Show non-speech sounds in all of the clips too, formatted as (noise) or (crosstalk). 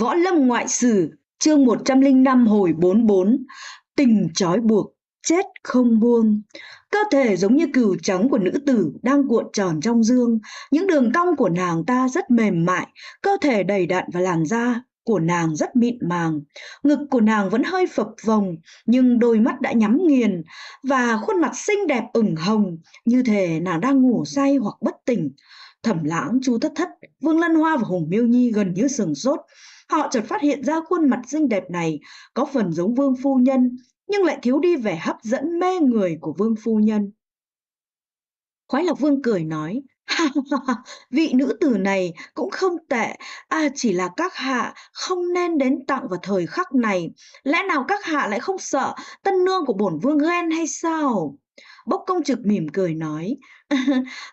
Võ Lâm Ngoại Sử, chương 105 hồi 44, tình trói buộc, chết không buông. Cơ thể giống như cừu trắng của nữ tử đang cuộn tròn trong dương, những đường cong của nàng ta rất mềm mại, cơ thể đầy đặn và làn da của nàng rất mịn màng, ngực của nàng vẫn hơi phập vồng nhưng đôi mắt đã nhắm nghiền và khuôn mặt xinh đẹp ửng hồng, như thể nàng đang ngủ say hoặc bất tỉnh. Thẩm Lãng, chú Thất Thất, Vương Lân Hoa và Hùng Miêu Nhi gần như sừng sốt, họ chợt phát hiện ra khuôn mặt xinh đẹp này có phần giống vương phu nhân, nhưng lại thiếu đi vẻ hấp dẫn mê người của vương phu nhân. Khoái Lạc Vương cười nói, (laughs) vị nữ tử này cũng không tệ, à, chỉ là các hạ không nên đến tặng vào thời khắc này. Lẽ nào các hạ lại không sợ tân nương của bổn vương ghen hay sao? Bốc công trực mỉm cười nói,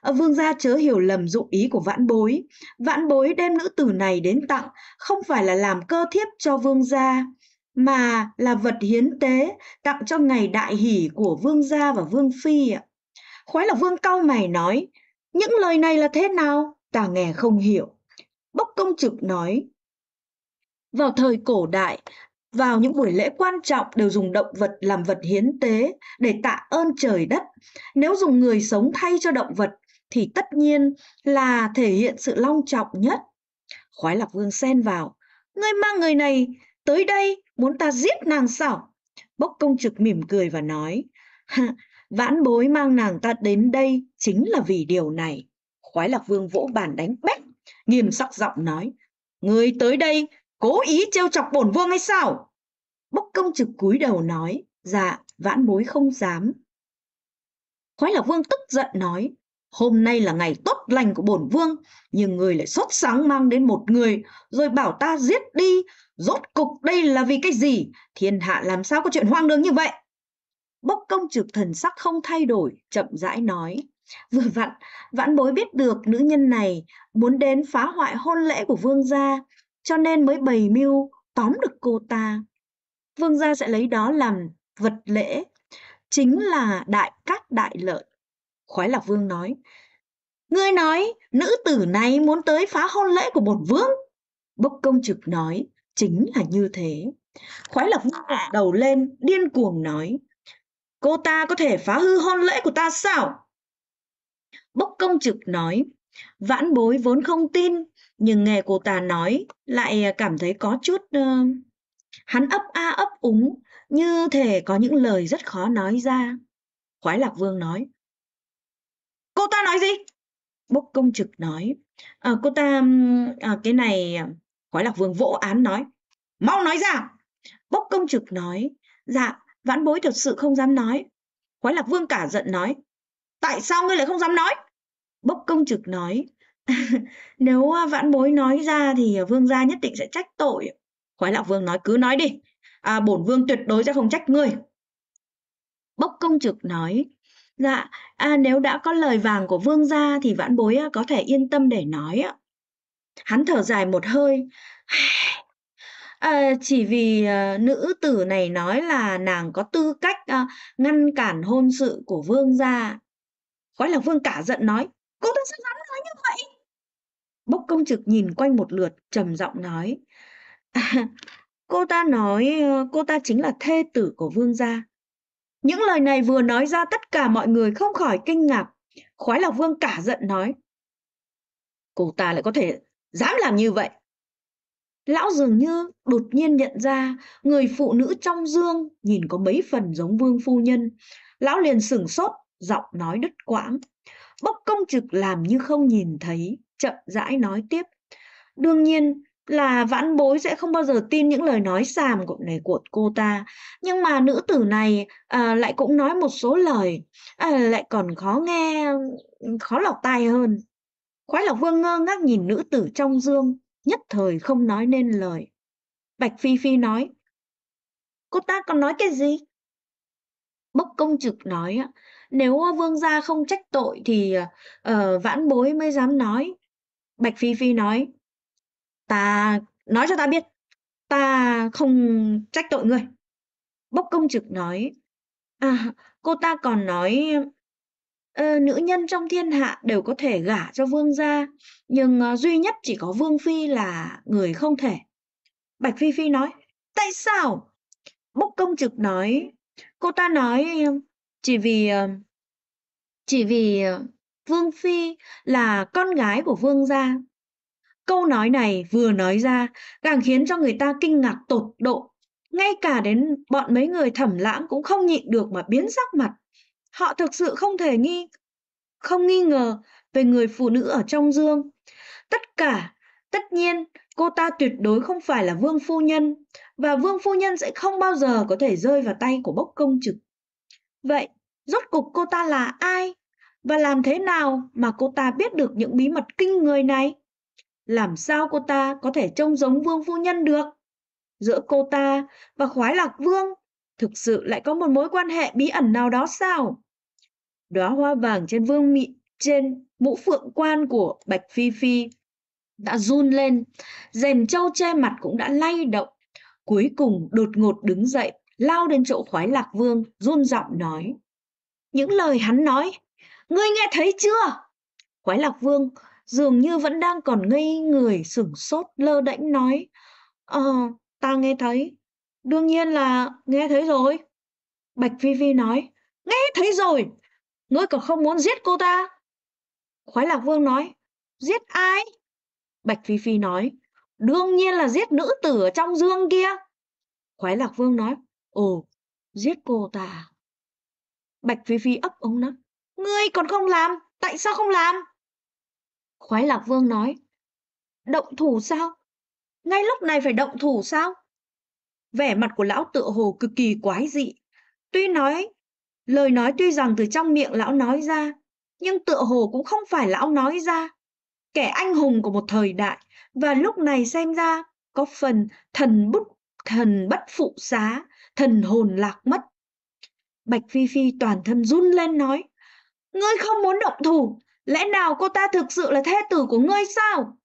ờ, vương gia chớ hiểu lầm dụng ý của vãn bối. Vãn bối đem nữ tử này đến tặng, không phải là làm cơ thiếp cho vương gia, mà là vật hiến tế tặng cho ngày đại hỷ của vương gia và vương phi ạ. Khoái là vương cau mày nói, những lời này là thế nào? Ta nghe không hiểu. Bốc công trực nói, vào thời cổ đại, vào những buổi lễ quan trọng đều dùng động vật làm vật hiến tế để tạ ơn trời đất. Nếu dùng người sống thay cho động vật thì tất nhiên là thể hiện sự long trọng nhất. Khoái Lạc Vương xen vào, ngươi mang người này tới đây muốn ta giết nàng sao? Bốc công trực mỉm cười và nói, vãn bối mang nàng ta đến đây chính là vì điều này. Khoái Lạc Vương vỗ bàn đánh bách, nghiêm sắc giọng nói, người tới đây cố ý trêu chọc bổn vương hay sao bốc công trực cúi đầu nói dạ vãn bối không dám khói lạc vương tức giận nói hôm nay là ngày tốt lành của bổn vương nhưng người lại sốt sáng mang đến một người rồi bảo ta giết đi rốt cục đây là vì cái gì thiên hạ làm sao có chuyện hoang đường như vậy bốc công trực thần sắc không thay đổi chậm rãi nói vừa vặn vãn bối biết được nữ nhân này muốn đến phá hoại hôn lễ của vương gia cho nên mới bày mưu tóm được cô ta. Vương gia sẽ lấy đó làm vật lễ, chính là đại cát đại lợi. Khói Lạc Vương nói, Ngươi nói, nữ tử này muốn tới phá hôn lễ của bổn vương. Bốc công trực nói, chính là như thế. Khói Lạc Vương ngẩng đầu lên, điên cuồng nói, Cô ta có thể phá hư hôn lễ của ta sao? Bốc công trực nói, vãn bối vốn không tin, nhưng nghe cô ta nói lại à, cảm thấy có chút uh, hắn ấp a ấp úng như thể có những lời rất khó nói ra khoái lạc vương nói cô ta nói gì bốc công trực nói à, cô ta à, cái này à, khoái lạc vương vỗ án nói mau nói ra bốc công trực nói dạ vãn bối thật sự không dám nói khoái lạc vương cả giận nói tại sao ngươi lại không dám nói bốc công trực nói (laughs) Nếu, à, vãn bối nói ra thì, à, vương gia nhất định sẽ trách tội. Khoái lão Vương nói: "Cứ nói đi, à, bổn vương tuyệt đối sẽ không trách ngươi." Bốc Công Trực nói: "Dạ, a, à, nếu đã có lời vàng của vương gia thì vãn bối, có thể yên tâm để nói Hắn thở dài một hơi. "Ờ, (sighs) chỉ vì, ờ, nữ tử này nói là nàng có tư cách, a, ngăn cản hôn sự của vương gia." Khoái lão Vương cả giận nói: "Cô ta sao dám nói như vậy?" Bốc công trực nhìn quanh một lượt, trầm giọng nói. À, cô ta nói ờ, cô ta chính là thê tử của vương gia. Những lời này vừa nói ra tất cả mọi người không khỏi kinh ngạc. Khoái lộc Vương cả giận nói. Cô ta lại có thể dám làm như vậy. Lão dường như đột nhiên nhận ra người phụ nữ trong dương nhìn có mấy phần giống vương phu nhân. Lão liền sửng sốt, giọng nói đứt quãng. Bốc công trực làm như không nhìn thấy, chậm rãi nói tiếp. Đương nhiên là vãn bối sẽ không bao giờ tin những lời nói xàm của này của cô ta. Nhưng mà nữ tử này à, lại cũng nói một số lời, à, lại còn khó nghe, khó lọc tai hơn. Khoái Lộc Vương ngơ ngác nhìn nữ tử trong dương, nhất thời không nói nên lời. Bạch Phi Phi nói, cô ta còn nói cái gì? Bốc công trực nói, nếu vương gia không trách tội thì uh, vãn bối mới dám nói. Bạch Phi Phi nói, ta nói cho ta biết, ta không trách tội ngươi. Bốc công trực nói, à, cô ta còn nói, ờ, nữ nhân trong thiên hạ đều có thể gả cho vương gia, nhưng ờ, duy nhất chỉ có vương phi là người không thể. Bạch Phi Phi nói, tại sao? Bốc công trực nói, cô ta nói chỉ vì ờ, chỉ vì ờ, Vương Phi là con gái của Vương gia. Câu nói này vừa nói ra càng khiến cho người ta kinh ngạc tột độ. Ngay cả đến bọn mấy người thẩm lãng cũng không nhịn được mà biến sắc mặt. Họ thực sự không thể nghi, không nghi ngờ về người phụ nữ ở trong dương. Tất cả, tất nhiên cô ta tuyệt đối không phải là vương phu nhân và vương phu nhân sẽ không bao giờ có thể rơi vào tay của bốc công trực. Vậy, rốt cục cô ta là ai? Và làm thế nào mà cô ta biết được những bí mật kinh người này? Làm sao cô ta có thể trông giống vương phu nhân được? Giữa cô ta và khoái lạc vương thực sự lại có một mối quan hệ bí ẩn nào đó sao? Đóa hoa vàng trên vương mị trên mũ phượng quan của Bạch Phi Phi đã run lên, rèm trâu che mặt cũng đã lay động. Cuối cùng đột ngột đứng dậy, lao đến chỗ khoái lạc vương, run giọng nói. Những lời hắn nói Ngươi nghe thấy chưa? Quái lạc vương dường như vẫn đang còn ngây người sửng sốt lơ đễnh nói. Ờ, ta nghe thấy. Đương nhiên là nghe thấy rồi. Bạch Vi Vi nói. Nghe thấy rồi. Ngươi còn không muốn giết cô ta. Khoái lạc vương nói. Giết ai? Bạch Vi Phi nói. Đương nhiên là giết nữ tử ở trong dương kia. Khoái lạc vương nói. Ồ, giết cô ta. À? Bạch Phi Phi ấp ống nấc. Ngươi còn không làm, tại sao không làm? Khoái Lạc Vương nói, động thủ sao? Ngay lúc này phải động thủ sao? Vẻ mặt của lão tựa hồ cực kỳ quái dị. Tuy nói, lời nói tuy rằng từ trong miệng lão nói ra, nhưng tựa hồ cũng không phải lão nói ra. Kẻ anh hùng của một thời đại, và lúc này xem ra có phần thần bút thần bất phụ xá, thần hồn lạc mất. Bạch Phi Phi toàn thân run lên nói, Ngươi không muốn động thủ, lẽ nào cô ta thực sự là thê tử của ngươi sao?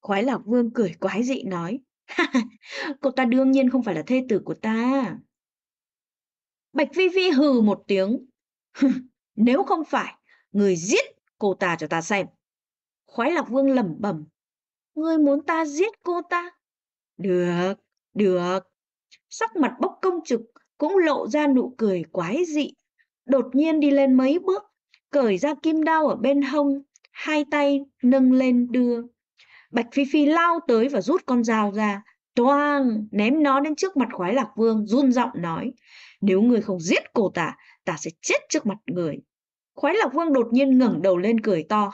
Khoái lạc vương cười quái dị nói. (laughs) cô ta đương nhiên không phải là thê tử của ta. Bạch Vi Vi hừ một tiếng. (laughs) Nếu không phải, người giết cô ta cho ta xem. Khoái lạc vương lẩm bẩm. Ngươi muốn ta giết cô ta? Được, được. Sắc mặt bốc công trực cũng lộ ra nụ cười quái dị. Đột nhiên đi lên mấy bước, cởi ra kim đao ở bên hông, hai tay nâng lên đưa. Bạch Phi Phi lao tới và rút con dao ra, toang, ném nó đến trước mặt khoái lạc vương, run giọng nói, nếu người không giết cô ta, ta sẽ chết trước mặt người. Khoái lạc vương đột nhiên ngẩng đầu lên cười to.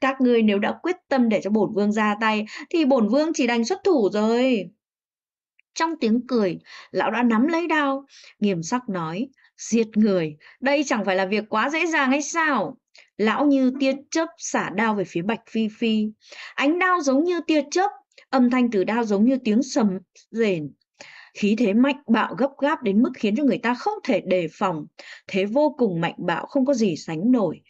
Các người nếu đã quyết tâm để cho bổn vương ra tay, thì bổn vương chỉ đành xuất thủ rồi. Trong tiếng cười, lão đã nắm lấy đao, nghiêm sắc nói, giết người. Đây chẳng phải là việc quá dễ dàng hay sao? Lão như tia chớp xả đao về phía Bạch Phi Phi. Ánh đao giống như tia chớp, âm thanh từ đao giống như tiếng sầm rền. Khí thế mạnh bạo gấp gáp đến mức khiến cho người ta không thể đề phòng. Thế vô cùng mạnh bạo không có gì sánh nổi.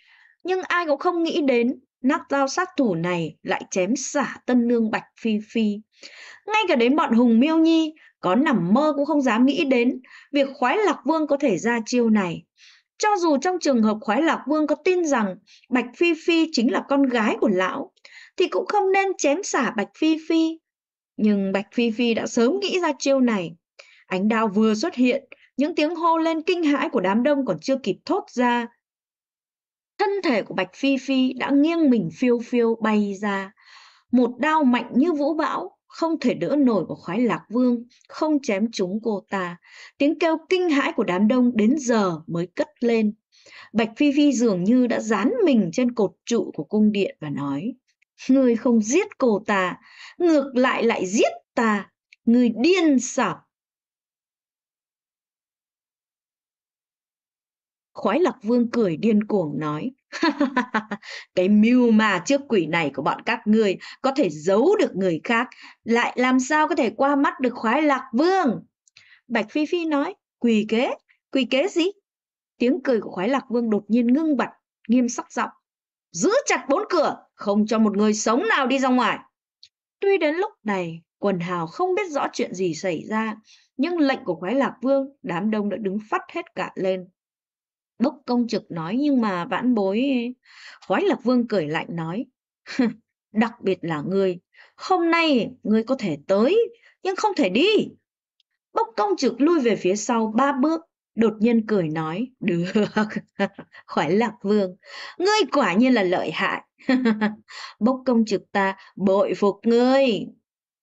Nhưng ai cũng không nghĩ đến nát dao sát thủ này lại chém xả tân nương Bạch Phi Phi. Ngay cả đến bọn Hùng Miêu Nhi có nằm mơ cũng không dám nghĩ đến việc khoái lạc vương có thể ra chiêu này. Cho dù trong trường hợp khoái lạc vương có tin rằng Bạch Phi Phi chính là con gái của lão, thì cũng không nên chém xả Bạch Phi Phi. Nhưng Bạch Phi Phi đã sớm nghĩ ra chiêu này. Ánh đao vừa xuất hiện, những tiếng hô lên kinh hãi của đám đông còn chưa kịp thốt ra. Thân thể của Bạch Phi Phi đã nghiêng mình phiêu phiêu bay ra. Một đao mạnh như vũ bão, không thể đỡ nổi của khoái lạc vương, không chém trúng cô ta. Tiếng kêu kinh hãi của đám đông đến giờ mới cất lên. Bạch Phi Phi dường như đã dán mình trên cột trụ của cung điện và nói, Ngươi không giết cô ta, ngược lại lại giết ta, ngươi điên xảo. Khoái lạc vương cười điên cuồng nói, (laughs) cái mưu mà trước quỷ này của bọn các ngươi có thể giấu được người khác lại làm sao có thể qua mắt được khoái lạc vương bạch phi phi nói quỳ kế quỳ kế gì tiếng cười của khoái lạc vương đột nhiên ngưng bặt nghiêm sắc giọng giữ chặt bốn cửa không cho một người sống nào đi ra ngoài tuy đến lúc này quần hào không biết rõ chuyện gì xảy ra nhưng lệnh của khoái lạc vương đám đông đã đứng phát hết cả lên Bốc công trực nói nhưng mà vãn bối... Khoái Lập vương cười lạnh nói. Đặc biệt là ngươi. Hôm nay ngươi có thể tới nhưng không thể đi. Bốc công trực lui về phía sau ba bước. Đột nhiên cười nói. Được. (laughs) Khoái Lập vương. Ngươi quả nhiên là lợi hại. (laughs) Bốc công trực ta bội phục ngươi.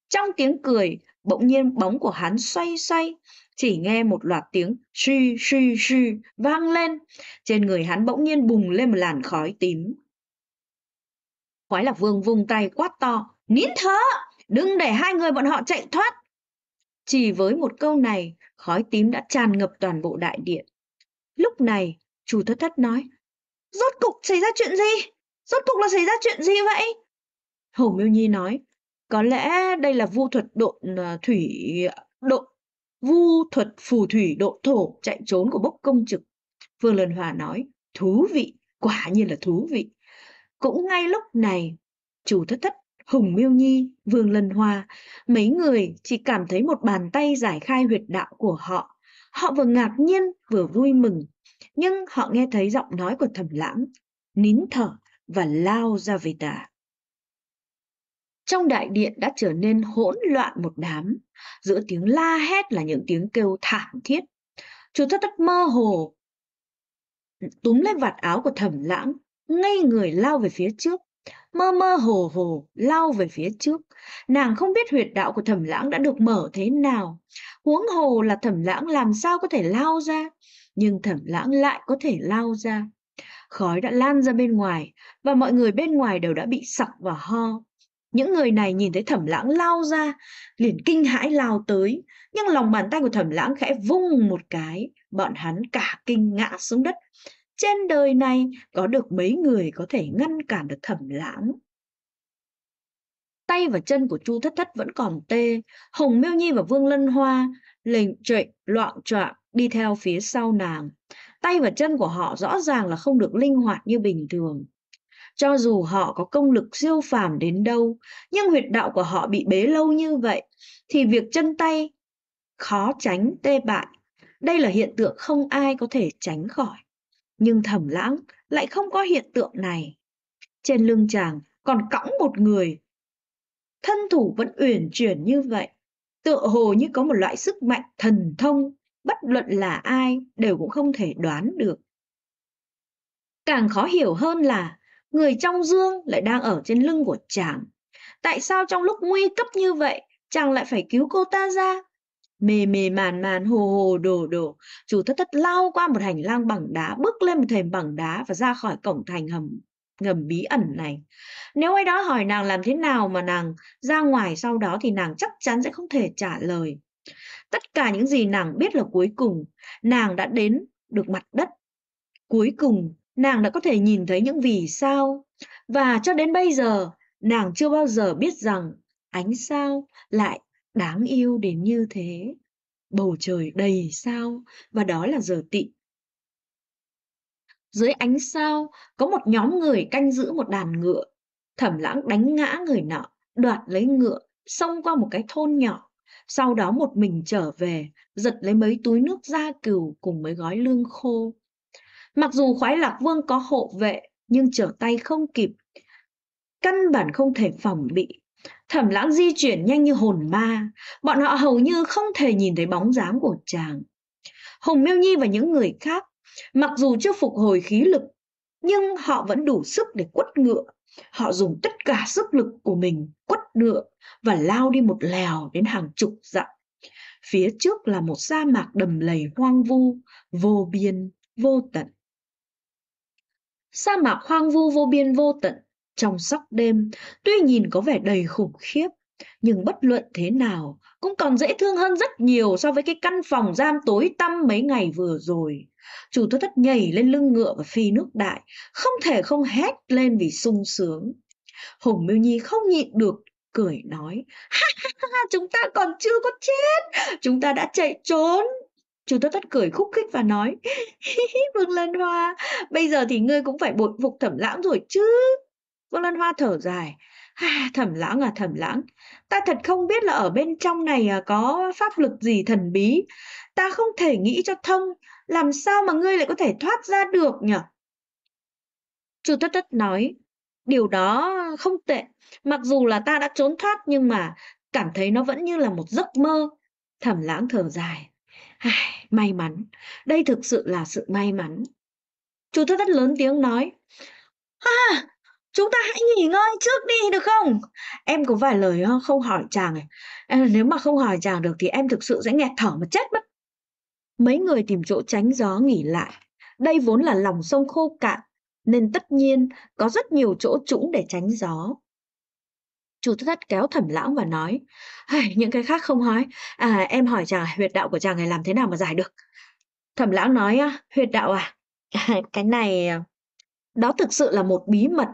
Trong tiếng cười, Bỗng nhiên bóng của hắn xoay xoay, chỉ nghe một loạt tiếng suy suy suy vang lên. Trên người hắn bỗng nhiên bùng lên một làn khói tím. Khoái lạc vương vung tay quát to, nín thở, đừng để hai người bọn họ chạy thoát. Chỉ với một câu này, khói tím đã tràn ngập toàn bộ đại điện. Lúc này, chủ thất thất nói, rốt cục xảy ra chuyện gì? Rốt cục là xảy ra chuyện gì vậy? Hổ Miêu Nhi nói, có lẽ đây là vu thuật độ ờ, thủy độ vu thuật phù thủy độ thổ chạy trốn của bốc công trực. Vương Lần Hòa nói, thú vị, quả nhiên là thú vị. Cũng ngay lúc này, chủ thất thất, Hùng Miêu Nhi, Vương Lân Hoa, mấy người chỉ cảm thấy một bàn tay giải khai huyệt đạo của họ. Họ vừa ngạc nhiên vừa vui mừng, nhưng họ nghe thấy giọng nói của thẩm lãng, nín thở và lao ra về tà. Trong đại điện đã trở nên hỗn loạn một đám, giữa tiếng la hét là những tiếng kêu thảm thiết. Chúa thất thất mơ hồ, túm lấy vạt áo của thẩm lãng, ngay người lao về phía trước. Mơ mơ hồ hồ, lao về phía trước. Nàng không biết huyệt đạo của thẩm lãng đã được mở thế nào. Huống hồ là thẩm lãng làm sao có thể lao ra. Nhưng thẩm lãng lại có thể lao ra. Khói đã lan ra bên ngoài và mọi người bên ngoài đều đã bị sặc và ho. Những người này nhìn thấy thẩm lãng lao ra, liền kinh hãi lao tới. Nhưng lòng bàn tay của thẩm lãng khẽ vung một cái, bọn hắn cả kinh ngã xuống đất. Trên đời này có được mấy người có thể ngăn cản được thẩm lãng. Tay và chân của Chu Thất Thất vẫn còn tê, Hồng Miêu Nhi và Vương Lân Hoa lệnh trệ, loạn trọng đi theo phía sau nàng. Tay và chân của họ rõ ràng là không được linh hoạt như bình thường. Cho dù họ có công lực siêu phàm đến đâu, nhưng huyệt đạo của họ bị bế lâu như vậy, thì việc chân tay khó tránh tê bại. Đây là hiện tượng không ai có thể tránh khỏi. Nhưng thẩm lãng lại không có hiện tượng này. Trên lưng chàng còn cõng một người. Thân thủ vẫn uyển chuyển như vậy, tựa hồ như có một loại sức mạnh thần thông, bất luận là ai đều cũng không thể đoán được. Càng khó hiểu hơn là người trong dương lại đang ở trên lưng của chàng. Tại sao trong lúc nguy cấp như vậy, chàng lại phải cứu cô ta ra? Mề mề màn màn hồ hồ đồ đồ, chủ thất thất lao qua một hành lang bằng đá, bước lên một thềm bằng đá và ra khỏi cổng thành hầm ngầm bí ẩn này. Nếu ai đó hỏi nàng làm thế nào mà nàng ra ngoài sau đó thì nàng chắc chắn sẽ không thể trả lời. Tất cả những gì nàng biết là cuối cùng, nàng đã đến được mặt đất. Cuối cùng, nàng đã có thể nhìn thấy những vì sao và cho đến bây giờ nàng chưa bao giờ biết rằng ánh sao lại đáng yêu đến như thế bầu trời đầy sao và đó là giờ tị dưới ánh sao có một nhóm người canh giữ một đàn ngựa thẩm lãng đánh ngã người nọ đoạt lấy ngựa xông qua một cái thôn nhỏ sau đó một mình trở về giật lấy mấy túi nước da cừu cùng mấy gói lương khô Mặc dù khoái lạc vương có hộ vệ, nhưng trở tay không kịp. Căn bản không thể phòng bị. Thẩm lãng di chuyển nhanh như hồn ma, bọn họ hầu như không thể nhìn thấy bóng dáng của chàng. hùng Miêu Nhi và những người khác, mặc dù chưa phục hồi khí lực, nhưng họ vẫn đủ sức để quất ngựa. Họ dùng tất cả sức lực của mình quất ngựa và lao đi một lèo đến hàng chục dặm. Phía trước là một sa mạc đầm lầy hoang vu, vô biên, vô tận sa mạc hoang vu vô biên vô tận, trong sóc đêm, tuy nhìn có vẻ đầy khủng khiếp, nhưng bất luận thế nào cũng còn dễ thương hơn rất nhiều so với cái căn phòng giam tối tăm mấy ngày vừa rồi. Chủ thất thất nhảy lên lưng ngựa và phi nước đại, không thể không hét lên vì sung sướng. Hồng Miêu Nhi không nhịn được cười nói, chúng ta còn chưa có chết, chúng ta đã chạy trốn, Chú Tất Tất cười khúc khích và nói, (laughs) Vương Lan Hoa, bây giờ thì ngươi cũng phải bội phục thẩm lãng rồi chứ. Vương Lan Hoa thở dài, à, thẩm lãng à thẩm lãng, ta thật không biết là ở bên trong này à, có pháp lực gì thần bí. Ta không thể nghĩ cho thông, làm sao mà ngươi lại có thể thoát ra được nhỉ? chú Tất Tất nói, điều đó không tệ, mặc dù là ta đã trốn thoát nhưng mà cảm thấy nó vẫn như là một giấc mơ. Thẩm lãng thở dài, may mắn, đây thực sự là sự may mắn. Chú thất thất lớn tiếng nói, à, chúng ta hãy nghỉ ngơi trước đi được không? Em có vài lời ờ, không hỏi chàng này. Ờ, nếu mà không hỏi chàng được thì em thực sự sẽ nghẹt thở mà chết mất. Mấy người tìm chỗ tránh gió nghỉ lại. Đây vốn là lòng sông khô cạn, nên tất nhiên có rất nhiều chỗ trũng để tránh gió. Chu Thất kéo Thẩm lão và nói, hey, những cái khác không hỏi, à, em hỏi chàng huyệt đạo của chàng này làm thế nào mà giải được. Thẩm lão nói, huyệt đạo à, à cái này, à, đó thực sự là một bí mật,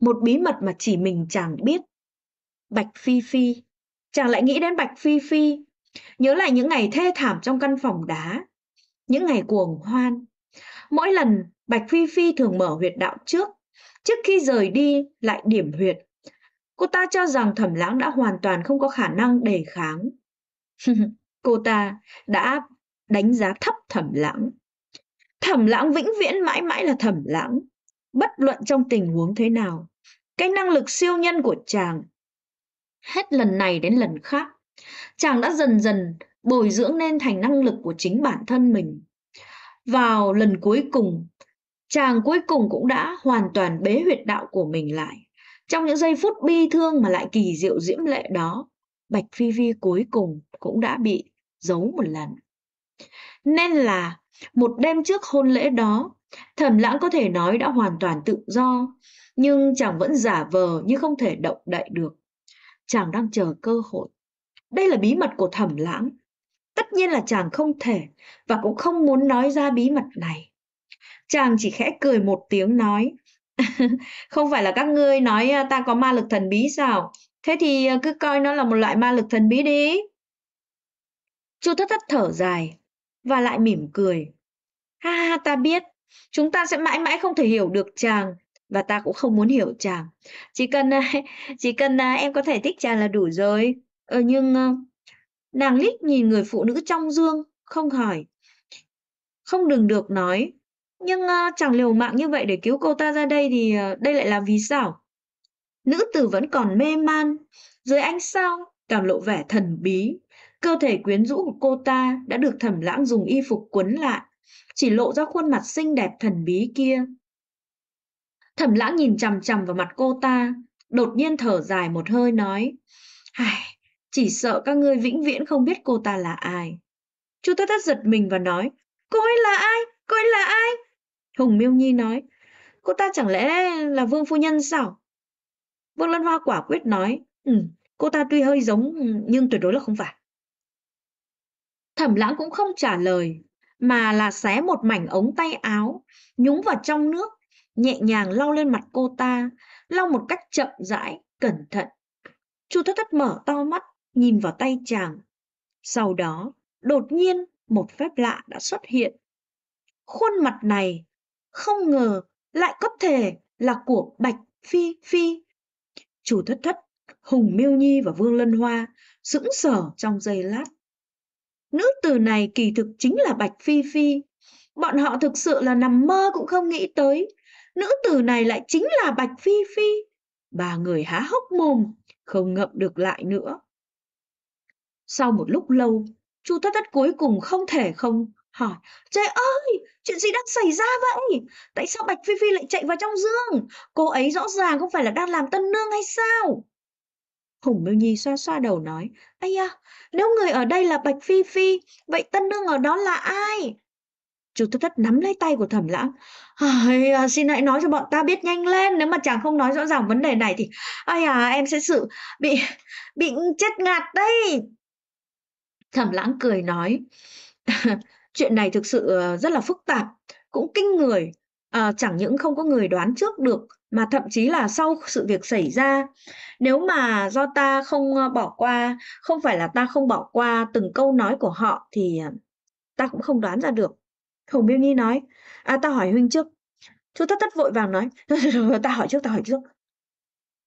một bí mật mà chỉ mình chàng biết. Bạch Phi Phi, chàng lại nghĩ đến Bạch Phi Phi, nhớ lại những ngày thê thảm trong căn phòng đá, những ngày cuồng hoan. Mỗi lần Bạch Phi Phi thường mở huyệt đạo trước, trước khi rời đi lại điểm huyệt Cô ta cho rằng thẩm lãng đã hoàn toàn không có khả năng đề kháng. (laughs) cô ta đã đánh giá thấp thẩm lãng. Thẩm lãng vĩnh viễn mãi mãi là thẩm lãng, bất luận trong tình huống thế nào. Cái năng lực siêu nhân của chàng hết lần này đến lần khác, chàng đã dần dần bồi dưỡng nên thành năng lực của chính bản thân mình. Vào lần cuối cùng, chàng cuối cùng cũng đã hoàn toàn bế huyệt đạo của mình lại. Trong những giây phút bi thương mà lại kỳ diệu diễm lệ đó, Bạch Phi Phi cuối cùng cũng đã bị giấu một lần. Nên là một đêm trước hôn lễ đó, Thẩm Lãng có thể nói đã hoàn toàn tự do, nhưng chàng vẫn giả vờ như không thể động đậy được. Chàng đang chờ cơ hội. Đây là bí mật của Thẩm Lãng. Tất nhiên là chàng không thể và cũng không muốn nói ra bí mật này. Chàng chỉ khẽ cười một tiếng nói. (laughs) không phải là các ngươi nói à, ta có ma lực thần bí sao? Thế thì à, cứ coi nó là một loại ma lực thần bí đi. Chu thất thất thở dài và lại mỉm cười. Ha ha ta biết, chúng ta sẽ mãi mãi không thể hiểu được chàng và ta cũng không muốn hiểu chàng. Chỉ cần à, (laughs) chỉ cần em có thể thích chàng là đủ rồi. Ờ, nhưng nàng lít nhìn người phụ nữ trong dương, không hỏi. Không đừng được nói, nhưng, a, ờ, chàng liều mạng như vậy để cứu cô ta ra đây thì, ờ, đây lại là vì sao? Nữ tử vẫn còn mê man, dưới ánh sao càng lộ vẻ thần bí, cơ thể quyến rũ của cô ta đã được Thẩm Lãng dùng y phục quấn lại, chỉ lộ ra khuôn mặt xinh đẹp thần bí kia. Thẩm Lãng nhìn chằm chằm vào mặt cô ta, đột nhiên thở dài một hơi nói: chỉ sợ các ngươi vĩnh viễn không biết cô ta là ai." chú Tất Tất giật mình và nói: "Cô ấy là ai? Cô ấy là ai? Hùng Miêu Nhi nói, cô ta chẳng lẽ là Vương Phu Nhân sao? Vương Lân Hoa quả quyết nói, ừ, cô ta tuy hơi giống ừ, nhưng tuyệt đối là không phải. Thẩm lãng cũng không trả lời, mà là xé một mảnh ống tay áo, nhúng vào trong nước, nhẹ nhàng lau lên mặt cô ta, lau một cách chậm rãi, cẩn thận. Chu thất thất mở to mắt, nhìn vào tay chàng. Sau đó, đột nhiên, một phép lạ đã xuất hiện. Khuôn mặt này không ngờ lại có thể là của Bạch Phi Phi. Chủ thất thất, Hùng Miêu Nhi và Vương Lân Hoa sững sờ trong giây lát. Nữ tử này kỳ thực chính là Bạch Phi Phi. Bọn họ thực sự là nằm mơ cũng không nghĩ tới. Nữ tử này lại chính là Bạch Phi Phi. Ba người há hốc mồm, không ngậm được lại nữa. Sau một lúc lâu, Chu Thất Thất cuối cùng không thể không hỏi trời ơi chuyện gì đang xảy ra vậy tại sao bạch phi phi lại chạy vào trong giường cô ấy rõ ràng không phải là đang làm tân nương hay sao hùng miêu nhi xoa xoa đầu nói ây à nếu người ở đây là bạch phi phi vậy tân nương ở đó là ai chu thất thất nắm lấy tay của thẩm lãng ây à, xin hãy nói cho bọn ta biết nhanh lên nếu mà chàng không nói rõ ràng vấn đề này thì ây à em sẽ sự bị bị chết ngạt đây thẩm lãng cười nói (laughs) chuyện này thực sự ờ, rất là phức tạp cũng kinh người à, chẳng những không có người đoán trước được mà thậm chí là sau sự việc xảy ra nếu mà do ta không ờ, bỏ qua không phải là ta không bỏ qua từng câu nói của họ thì ta cũng không đoán ra được Hồng Biêu Nhi nói à ta hỏi huynh trước chú thất tất vội vàng nói (laughs) ta hỏi trước ta hỏi trước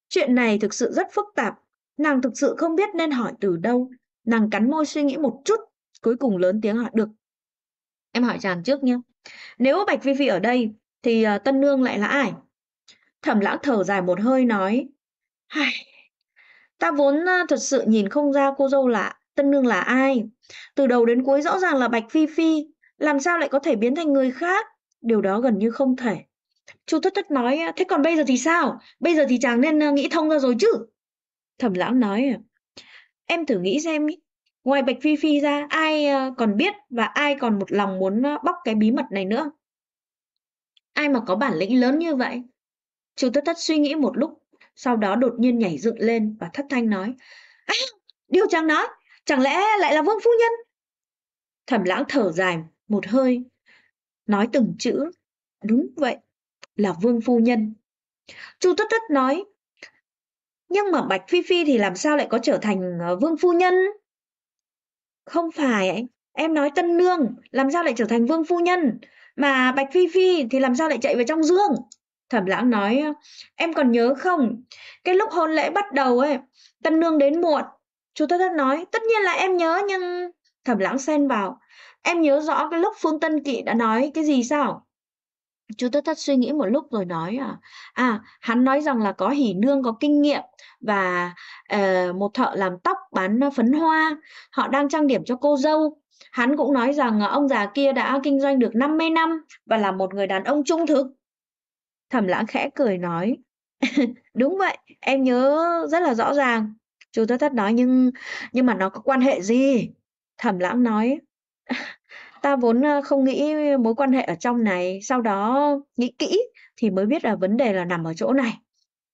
chuyện này thực sự rất phức tạp nàng thực sự không biết nên hỏi từ đâu nàng cắn môi suy nghĩ một chút cuối cùng lớn tiếng hỏi được Em hỏi chàng trước nhé. Nếu Bạch Vi Phi ở đây thì ờ, Tân Nương lại là ai? Thẩm Lão thở dài một hơi nói, "Hài, ta vốn thật sự nhìn không ra cô dâu là Tân Nương là ai. Từ đầu đến cuối rõ ràng là Bạch Phi Phi, làm sao lại có thể biến thành người khác? Điều đó gần như không thể." Chu Thất Thất nói, ờ, "Thế còn bây giờ thì sao? Bây giờ thì chàng nên nghĩ thông ra rồi chứ." Thẩm Lão nói, "Em thử nghĩ xem ý. Ngoài Bạch Phi Phi ra, ai ờ, còn biết và ai còn một lòng muốn ờ, bóc cái bí mật này nữa? Ai mà có bản lĩnh lớn như vậy? Chu Tất Tất suy nghĩ một lúc, sau đó đột nhiên nhảy dựng lên và thất thanh nói. À, điều chàng nói, chẳng lẽ lại là Vương Phu Nhân? Thẩm lãng thở dài một hơi, nói từng chữ. Đúng vậy, là Vương Phu Nhân. Chu Tất Tất nói, nhưng mà Bạch Phi Phi thì làm sao lại có trở thành ờ, Vương Phu Nhân? Không phải anh, em nói Tân Nương làm sao lại trở thành vương phu nhân, mà Bạch Phi Phi thì làm sao lại chạy vào trong dương. Thẩm lãng nói, em còn nhớ không, cái lúc hôn lễ bắt đầu ấy, Tân Nương đến muộn. Chú Tất Thất nói, tất nhiên là em nhớ nhưng... Thẩm lãng xen vào, em nhớ rõ cái lúc Phương Tân Kỵ đã nói cái gì sao? Chú Tất Thất suy nghĩ một lúc rồi nói, à, à hắn nói rằng là có hỉ nương có kinh nghiệm, và uh, một thợ làm tóc bán phấn hoa họ đang trang điểm cho cô dâu hắn cũng nói rằng ông già kia đã kinh doanh được 50 năm và là một người đàn ông trung thực thẩm lãng khẽ cười nói (laughs) đúng vậy em nhớ rất là rõ ràng chú tớ thất nói nhưng nhưng mà nó có quan hệ gì thẩm lãng nói (laughs) ta vốn ờ, không nghĩ mối quan hệ ở trong này sau đó nghĩ kỹ thì mới biết là vấn đề là nằm ở chỗ này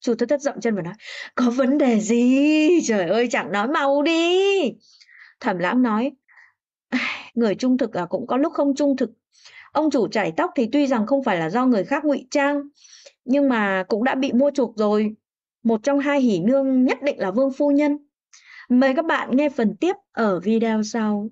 Chú tôi thất dậm chân và nói, có vấn đề gì? Trời ơi, chẳng nói mau đi. Thẩm lãng nói, người trung thực là cũng có lúc không trung thực. Ông chủ chảy tóc thì tuy rằng không phải là do người khác ngụy trang, nhưng mà cũng đã bị mua chuộc rồi. Một trong hai hỉ nương nhất định là vương phu nhân. Mời các bạn nghe phần tiếp ở video sau.